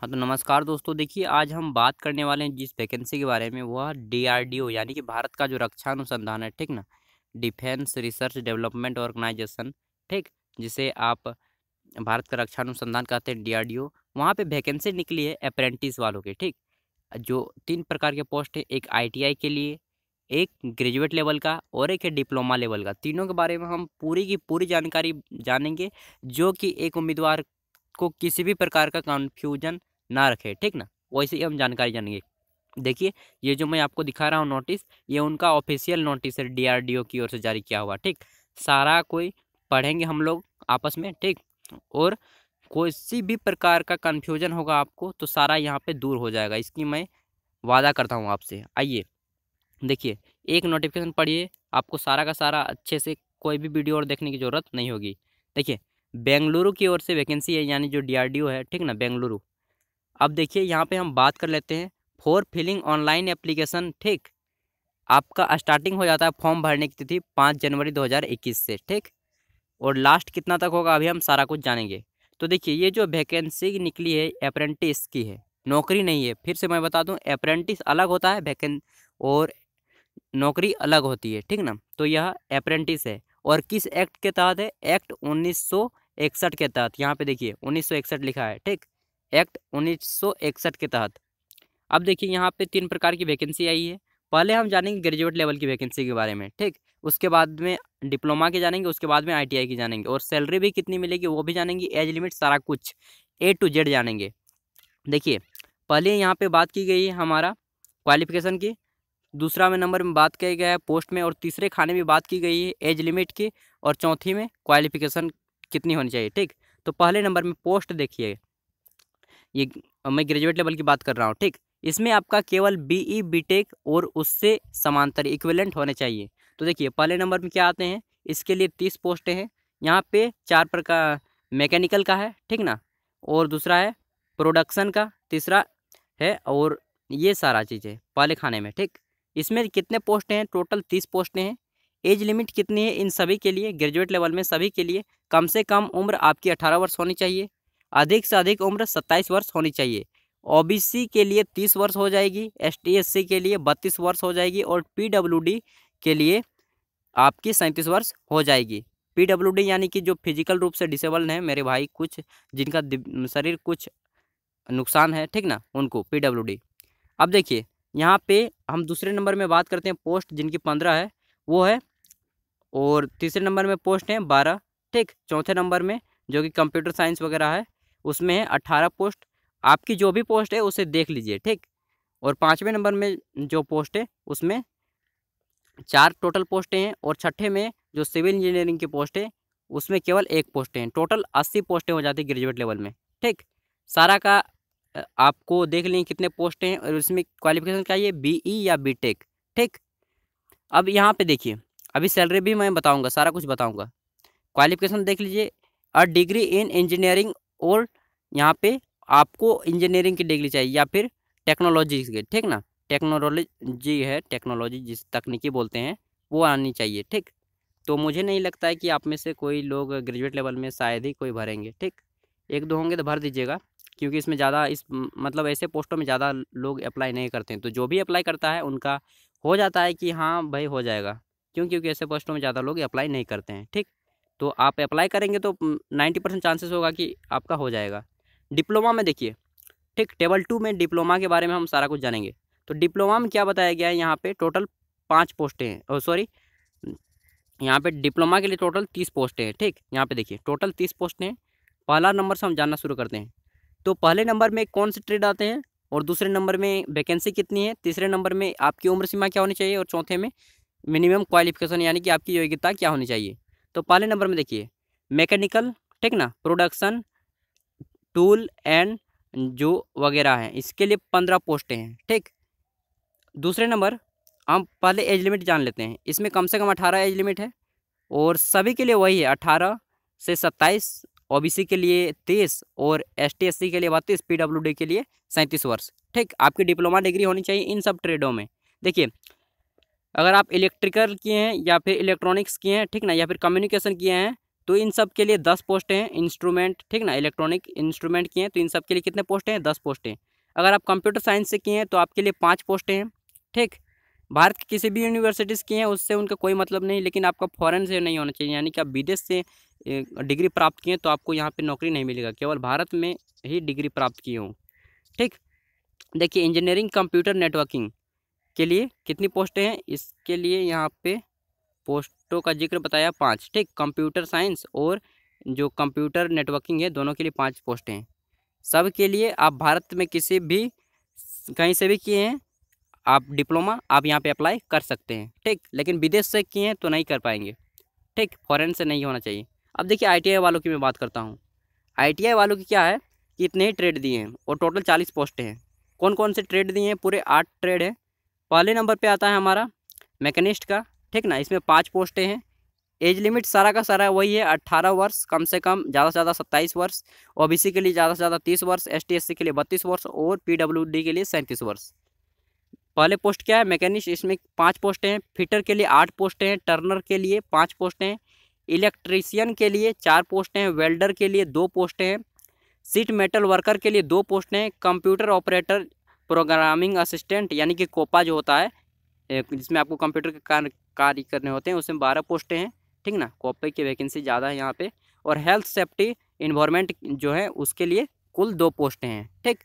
हाँ तो नमस्कार दोस्तों देखिए आज हम बात करने वाले हैं जिस वैकेंसी के बारे में वह डीआरडीओ यानी कि भारत का जो रक्षा अनुसंधान है ठीक ना डिफेंस रिसर्च डेवलपमेंट ऑर्गेनाइजेशन ठीक जिसे आप भारत का रक्षा अनुसंधान कहते हैं डीआरडीओ वहाँ पे वैकेंसी निकली है अप्रेंटिस वालों के ठीक जो तीन प्रकार के पोस्ट है एक आई के लिए एक ग्रेजुएट लेवल का और एक है डिप्लोमा लेवल का तीनों के बारे में हम पूरी की पूरी जानकारी जानेंगे जो कि एक उम्मीदवार को किसी भी प्रकार का कन्फ्यूजन ना रखे ठीक ना वैसे ही हम जानकारी जानेंगे देखिए ये जो मैं आपको दिखा रहा हूँ नोटिस ये उनका ऑफिशियल नोटिस है डीआरडीओ की ओर से जारी किया हुआ ठीक सारा कोई पढ़ेंगे हम लोग आपस में ठीक और कोई भी प्रकार का कन्फ्यूजन होगा आपको तो सारा यहाँ पर दूर हो जाएगा इसकी मैं वादा करता हूँ आपसे आइए देखिए एक नोटिफिकेशन पढ़िए आपको सारा का सारा अच्छे से कोई भी वीडियो और देखने की ज़रूरत नहीं होगी देखिए बेंगलुरु की ओर से वैकेंसी है यानी जो डीआरडीओ है ठीक ना बेंगलुरु अब देखिए यहाँ पे हम बात कर लेते हैं फॉर फिलिंग ऑनलाइन एप्लीकेशन ठीक आपका स्टार्टिंग हो जाता है फॉर्म भरने की तिथि पाँच जनवरी 2021 से ठीक और लास्ट कितना तक होगा अभी हम सारा कुछ जानेंगे तो देखिए ये जो वैकेंसी निकली है अप्रेंटिस की है नौकरी नहीं है फिर से मैं बता दूँ अप्रेंटिस अलग होता है वैकें और नौकरी अलग होती है ठीक ना तो यह अप्रेंटिस है और किस एक्ट के तहत है एक्ट उन्नीस के तहत यहाँ पे देखिए उन्नीस लिखा है ठीक एक्ट उन्नीस के तहत अब देखिए यहाँ पे तीन प्रकार की वैकेंसी आई है पहले हम जानेंगे ग्रेजुएट लेवल की वैकेंसी के बारे में ठीक उसके बाद में डिप्लोमा के जानेंगे उसके बाद में आईटीआई की जानेंगे और सैलरी भी कितनी मिलेगी वो भी जानेंगे एज लिमिट सारा कुछ ए टू जेड जानेंगे देखिए पहले यहाँ पे बात की गई है हमारा क्वालिफिकेशन की दूसरा में नंबर में बात किया गया है पोस्ट में और तीसरे खाने में बात की गई है एज लिमिट की और चौथी में क्वालिफिकेशन कितनी होनी चाहिए ठीक तो पहले नंबर में पोस्ट देखिए ये मैं ग्रेजुएट लेवल की बात कर रहा हूँ ठीक इसमें आपका केवल बी ई बी टेक और उससे समांतर इक्वलेंट होने चाहिए तो देखिए पहले नंबर में क्या आते हैं इसके लिए तीस पोस्टें हैं यहाँ पे चार प्रकार मैकेनिकल का है ठीक ना और दूसरा है प्रोडक्शन का तीसरा है और ये सारा चीज़ें पहले खाने में ठीक इसमें कितने पोस्टें हैं टोटल तीस पोस्टें हैं एज लिमिट कितनी है इन सभी के लिए ग्रेजुएट लेवल में सभी के लिए कम से कम उम्र आपकी अठारह वर्ष होनी चाहिए अधिक से अधिक उम्र सत्ताईस वर्ष होनी चाहिए ओबीसी के लिए तीस वर्ष हो जाएगी एसटीएससी के लिए बत्तीस वर्ष हो जाएगी और पीडब्ल्यूडी के लिए आपकी सैंतीस वर्ष हो जाएगी पीडब्ल्यूडी यानी कि जो फिजिकल रूप से डिसेबल हैं मेरे भाई कुछ जिनका शरीर कुछ नुकसान है ठीक ना उनको पीडब्ल्यूडी अब देखिए यहाँ पे हम दूसरे नंबर में बात करते हैं पोस्ट जिनकी पंद्रह है वो है और तीसरे नंबर में पोस्ट हैं बारह ठीक चौथे नंबर में जो कि कंप्यूटर साइंस वगैरह है उसमें है अट्ठारह पोस्ट आपकी जो भी पोस्ट है उसे देख लीजिए ठीक और पाँचवें नंबर में जो पोस्ट है उसमें चार टोटल पोस्टें हैं और छठे में जो सिविल इंजीनियरिंग की पोस्ट है उसमें केवल एक पोस्टें हैं टोटल अस्सी पोस्टें हो जाती ग्रेजुएट लेवल में ठीक सारा का आपको देख लें कितने पोस्टें हैं और उसमें क्वालिफिकेशन चाहिए ई या बी टेक ठीक अब यहाँ पे देखिए अभी सैलरी भी मैं बताऊँगा सारा कुछ बताऊँगा क्वालिफिकेशन देख लीजिए अ डिग्री इन इंजीनियरिंग और यहाँ पे आपको इंजीनियरिंग की डिग्री चाहिए या फिर टेक्नोलॉजी की ठीक ना टेक्नोलॉजी है टेक्नोलॉजी जिस तकनीकी बोलते हैं वो आनी चाहिए ठीक तो मुझे नहीं लगता है कि आप में से कोई लोग ग्रेजुएट लेवल में शायद ही कोई भरेंगे ठीक एक दो होंगे तो भर दीजिएगा क्योंकि इसमें ज़्यादा इस मतलब ऐसे पोस्टों में ज़्यादा लोग अप्लाई नहीं करते हैं तो जो भी अप्लाई करता है उनका हो जाता है कि हाँ भाई हो जाएगा क्यों क्योंकि ऐसे पोस्टों में ज़्यादा लोग अप्लाई नहीं करते हैं ठीक तो आप अप्लाई करेंगे तो नाइन्टी परसेंट चांसेस होगा कि आपका हो जाएगा डिप्लोमा में देखिए ठीक टेबल टू में डिप्लोमा के बारे में हम सारा कुछ जानेंगे तो डिप्लोमा में क्या बताया गया है यहाँ पे टोटल पाँच पोस्टें हैं और सॉरी यहाँ पे डिप्लोमा के लिए टोटल तीस पोस्टें हैं ठीक यहाँ पे देखिए टोटल तीस पोस्टें हैं पहला नंबर से हम जानना शुरू करते हैं तो पहले नंबर में कौन से ट्रेड आते हैं और दूसरे नंबर में वैकेंसी कितनी है तीसरे नंबर में आपकी उम्र सीमा क्या होनी चाहिए और चौथे में मिनिमम क्वालिफिकेशन यानी कि आपकी योग्यता क्या होनी चाहिए तो पहले नंबर में देखिए मैकेनिकल ठीक ना प्रोडक्शन टूल एंड जो वगैरह हैं इसके लिए पंद्रह पोस्टें हैं ठीक दूसरे नंबर हम पहले एज लिमिट जान लेते हैं इसमें कम से कम अठारह एज लिमिट है और सभी के लिए वही है अठारह से सत्ताईस ओबीसी के लिए तीस और एस एससी के लिए बत्तीस पीडब्ल्यूडी के लिए सैंतीस वर्ष ठीक आपकी डिप्लोमा डिग्री होनी चाहिए इन सब ट्रेडों में देखिए अगर आप इलेक्ट्रिकल किए हैं या फिर इलेक्ट्रॉनिक्स किए हैं ठीक ना या फिर कम्युनिकेशन किए हैं तो इन सब के लिए दस पोस्ट हैं इंस्ट्रूमेंट ठीक ना इलेक्ट्रॉनिक इंस्ट्रूमेंट किए हैं तो इन सब के लिए कितने पोस्ट हैं दस पोस्ट हैं अगर आप कंप्यूटर साइंस से किए हैं तो आपके लिए पाँच पोस्ट हैं ठीक भारत की किसी भी यूनिवर्सिटीज़ की हैं उससे उनका कोई मतलब नहीं लेकिन आपका फॉरेन से नहीं होना चाहिए यानी कि आप विदेश से डिग्री प्राप्त किए तो आपको यहाँ पे नौकरी नहीं मिलेगा केवल भारत में ही डिग्री प्राप्त किए हों ठीक देखिए इंजीनियरिंग कंप्यूटर नेटवर्किंग के लिए कितनी पोस्टें हैं इसके लिए यहाँ पे पोस्टों का जिक्र बताया पाँच ठीक कंप्यूटर साइंस और जो कंप्यूटर नेटवर्किंग है दोनों के लिए पाँच पोस्टें हैं सब के लिए आप भारत में किसी भी कहीं से भी किए हैं आप डिप्लोमा आप यहाँ पे अप्लाई कर सकते हैं ठीक लेकिन विदेश से किए हैं तो नहीं कर पाएंगे ठीक फॉरेन से नहीं होना चाहिए अब देखिए आईटीआई वालों की मैं बात करता हूँ आईटीआई वालों की क्या है कि इतने ही ट्रेड दिए हैं और टोटल चालीस पोस्टें हैं कौन कौन से ट्रेड दिए हैं पूरे आठ ट्रेड हैं पहले नंबर पे आता है हमारा मैकेनिस्ट का ठीक ना इसमें पाँच पोस्टें हैं एज लिमिट सारा का सारा वही है अट्ठारह वर्ष कम से कम ज़्यादा से ज़्यादा सत्ताईस वर्ष ओ के लिए ज़्यादा से ज़्यादा तीस वर्ष एस टी के लिए बत्तीस वर्ष और पी के लिए सैंतीस वर्ष पहले पोस्ट क्या है मैकेनिस्ट इसमें पाँच पोस्टें हैं फिटर के लिए आठ पोस्टें हैं टर्नर के लिए पाँच पोस्टें हैं इलेक्ट्रीशियन के लिए चार पोस्टें हैं वेल्डर के लिए दो पोस्टें हैं सीट मेटल वर्कर के लिए दो पोस्टें हैं कंप्यूटर ऑपरेटर प्रोग्रामिंग असिस्टेंट यानी कि कोपा जो होता है जिसमें आपको कंप्यूटर के कार्य कार्य करने होते हैं उसमें बारह पोस्टें हैं ठीक ना कोपे की वैकेंसी ज़्यादा है यहाँ पे और हेल्थ सेफ्टी इन्वायरमेंट जो है उसके लिए कुल दो पोस्टें हैं ठीक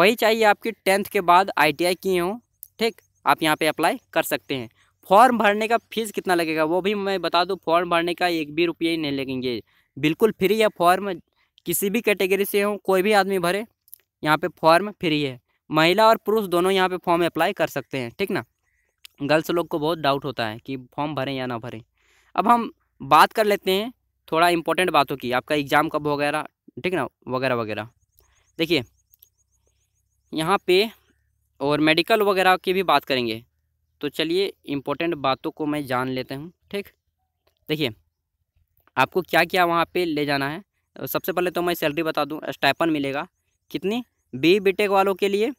वही चाहिए आपकी टेंथ के बाद आईटीआई किए हों ठीक आप यहाँ पे अप्लाई कर सकते हैं फॉर्म भरने का फीस कितना लगेगा वो भी मैं बता दूँ फॉर्म भरने का एक भी रुपये नहीं लगेंगे बिल्कुल फ्री है फॉर्म किसी भी कैटेगरी से हों कोई भी आदमी भरे यहाँ पर फॉर्म फ्री है महिला और पुरुष दोनों यहाँ पे फॉर्म अप्लाई कर सकते हैं ठीक ना गर्ल्स लोग को बहुत डाउट होता है कि फॉर्म भरें या ना भरें अब हम बात कर लेते हैं थोड़ा इम्पोर्टेंट बातों की आपका एग्ज़ाम कब वगैरह ठीक ना वगैरह वगैरह देखिए यहाँ पे और मेडिकल वगैरह की भी बात करेंगे तो चलिए इम्पोर्टेंट बातों को मैं जान लेते हूँ ठीक देखिए आपको क्या क्या वहाँ पे ले जाना है सबसे पहले तो मैं सैलरी बता दूँ स्टाइपन मिलेगा कितनी बी बीटेक वालों के लिए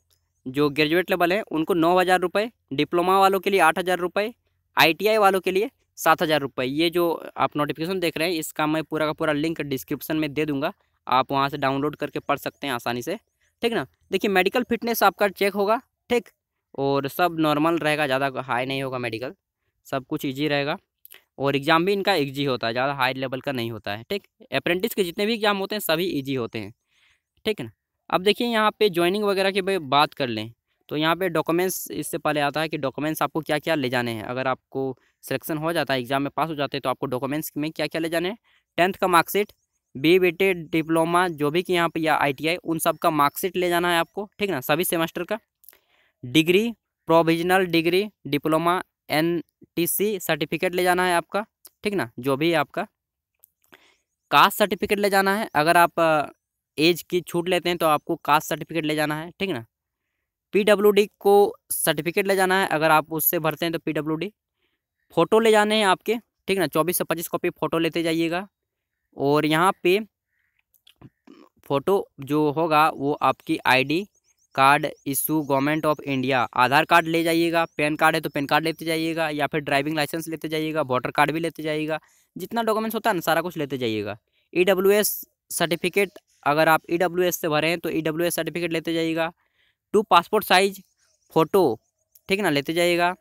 जो ग्रेजुएट लेवल है उनको नौ हज़ार रुपये डिप्लोमा वालों के लिए आठ हज़ार रुपये आई वालों के लिए सात हज़ार रुपये ये जो आप नोटिफिकेशन देख रहे हैं इसका मैं पूरा का पूरा लिंक डिस्क्रिप्शन में दे दूंगा आप वहाँ से डाउनलोड करके पढ़ सकते हैं आसानी से ठीक ना देखिए मेडिकल फिटनेस आपका चेक होगा ठीक और सब नॉर्मल रहेगा ज़्यादा हाई नहीं होगा मेडिकल सब कुछ ईजी रहेगा और एग्ज़ाम भी इनका ईजी होता है ज़्यादा हाई लेवल का नहीं होता है ठीक अप्रेंटिस के जितने भी एग्ज़ाम होते हैं सभी ईजी होते हैं ठीक है ना अब देखिए यहाँ पे ज्वाइनिंग वगैरह की बात कर लें तो यहाँ पे डॉक्यूमेंट्स इससे पहले आता है कि डॉक्यूमेंट्स आपको क्या क्या ले जाने हैं अगर आपको सिलेक्शन हो जाता है एग्ज़ाम में पास हो जाते हैं तो आपको डॉक्यूमेंट्स में क्या क्या ले जाने हैं टेंथ का मार्कशीट बी बी डिप्लोमा जो भी कि यहाँ पर या आई उन सब का मार्कशीट ले जाना है आपको ठीक ना सभी सेमेस्टर का degree provisional degree diploma and certificate ले जाना है आपका ठीक ना जो भी आपका कास्ट सर्टिफिकेट ले जाना है अगर आप एज की छूट लेते हैं तो आपको कास्ट सर्टिफिकेट ले जाना है ठीक ना पीडब्ल्यूडी को सर्टिफिकेट ले जाना है अगर आप उससे भरते हैं तो पीडब्ल्यूडी फ़ोटो ले जाने हैं आपके ठीक ना चौबीस से पच्चीस कॉपी फ़ोटो लेते जाइएगा और यहाँ पे फ़ोटो जो होगा वो आपकी ID card issue government of India Aadhaar card ले जाइएगा पैन कार्ड है तो पैन कार्ड लेते जाइएगा या फिर ड्राइविंग लाइसेंस लेते जाइएगा वोटर कार्ड भी लेते जाइएगा जितना डॉक्यूमेंट्स होता है ना सारा कुछ लेते जाइएगा ई एस सर्टिफिकेट अगर आप ई e से भरे हैं तो ई e सर्टिफिकेट लेते जाइएगा टू पासपोर्ट साइज फ़ोटो ठीक ना लेते जाइएगा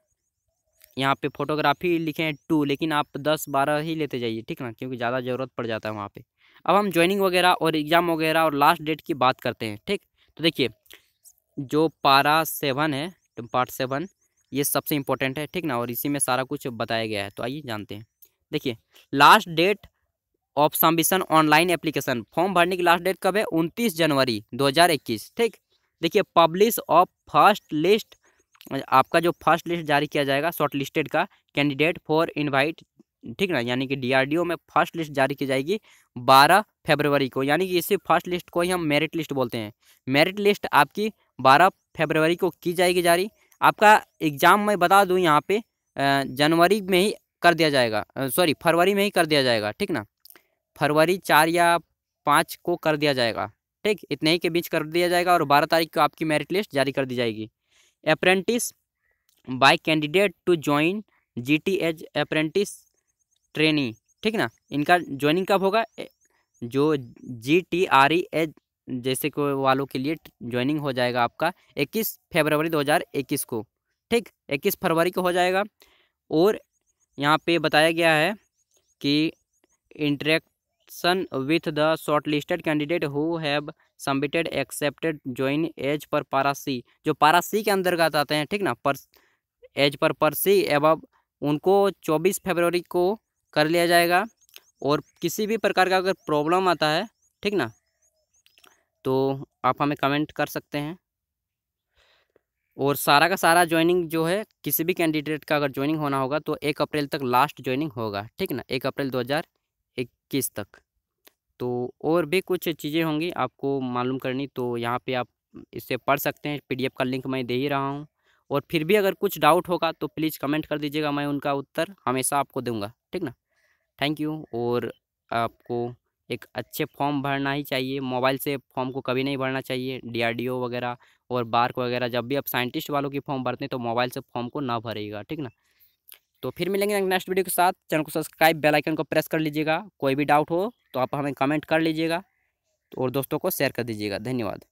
यहाँ पे फोटोग्राफी लिखे हैं टू लेकिन आप दस बारह ही लेते जाइए ठीक ना क्योंकि ज़्यादा ज़रूरत पड़ जाता है वहाँ पे अब हम ज्वाइनिंग वगैरह और एग्ज़ाम वगैरह और लास्ट डेट की बात करते हैं ठीक तो देखिए जो पारा सेवन है तो पार्ट सेवन ये सबसे इम्पोर्टेंट है ठीक ना और इसी में सारा कुछ बताया गया है तो आइए जानते हैं देखिए last date of submission online application form भरने की लास्ट डेट कब है उनतीस जनवरी 2021 ठीक देखिए पब्लिश ऑफ फर्स्ट लिस्ट आपका जो फर्स्ट लिस्ट जारी किया जाएगा शॉर्ट लिस्टेड का कैंडिडेट फॉर इनवाइट ठीक ना यानी कि डीआरडीओ में फर्स्ट लिस्ट जारी की जाएगी 12 फरवरी को यानी कि इसी फर्स्ट लिस्ट को ही हम मेरिट लिस्ट बोलते हैं मेरिट लिस्ट आपकी 12 फरवरी को की जाएगी जारी आपका एग्ज़ाम मैं बता दूँ यहाँ पे जनवरी में ही कर दिया जाएगा सॉरी फरवरी में ही कर दिया जाएगा ठीक ना फरवरी चार या पाँच को कर दिया जाएगा ठीक इतने ही के बीच कर दिया जाएगा और बारह तारीख को आपकी मेरिट लिस्ट जारी कर दी जाएगी apprentice by candidate to join G T as apprentice training ठीक ना इनका ज्वाइनिंग कब होगा जो G T R E as जैसे को वालों के लिए ज्वाइनिंग हो जाएगा आपका इक्कीस फरवरी इक्कीस को ठीक इक्कीस फरवरी को हो जाएगा और यहाँ पे बताया गया है कि interact selection with the shortlisted candidate who have submitted accepted join as per पारासी जो पारासी के अंतर्गत आते हैं ठीक ना पर एज पर सी एब उनको 24 फरवरी को कर लिया जाएगा और किसी भी प्रकार का अगर प्रॉब्लम आता है ठीक ना तो आप हमें कमेंट कर सकते हैं और सारा का सारा ज्वाइनिंग जो है किसी भी कैंडिडेट का अगर ज्वाइनिंग होना होगा तो एक अप्रैल तक लास्ट ज्वाइनिंग होगा ठीक ना एक अप्रैल दो हज़ार इक्कीस तक तो और भी कुछ चीज़ें होंगी आपको मालूम करनी तो यहाँ पे आप इससे पढ़ सकते हैं पीडीएफ का लिंक मैं दे ही रहा हूँ और फिर भी अगर कुछ डाउट होगा तो प्लीज़ कमेंट कर दीजिएगा मैं उनका उत्तर हमेशा आपको दूंगा ठीक ना थैंक यू और आपको एक अच्छे फॉर्म भरना ही चाहिए मोबाइल से फॉर्म को कभी नहीं भरना चाहिए डीआरडीओ वगैरह और बार्क वगैरह जब भी आप साइंटिस्ट वालों की फॉर्म भरते हैं तो मोबाइल से फॉर्म को ना भरेगा ठीक ना तो फिर मिलेंगे नेक्स्ट वीडियो के साथ चैनल को सब्सक्राइब बेल आइकन को प्रेस कर लीजिएगा कोई भी डाउट हो तो आप हमें कमेंट कर लीजिएगा और दोस्तों को शेयर कर दीजिएगा धन्यवाद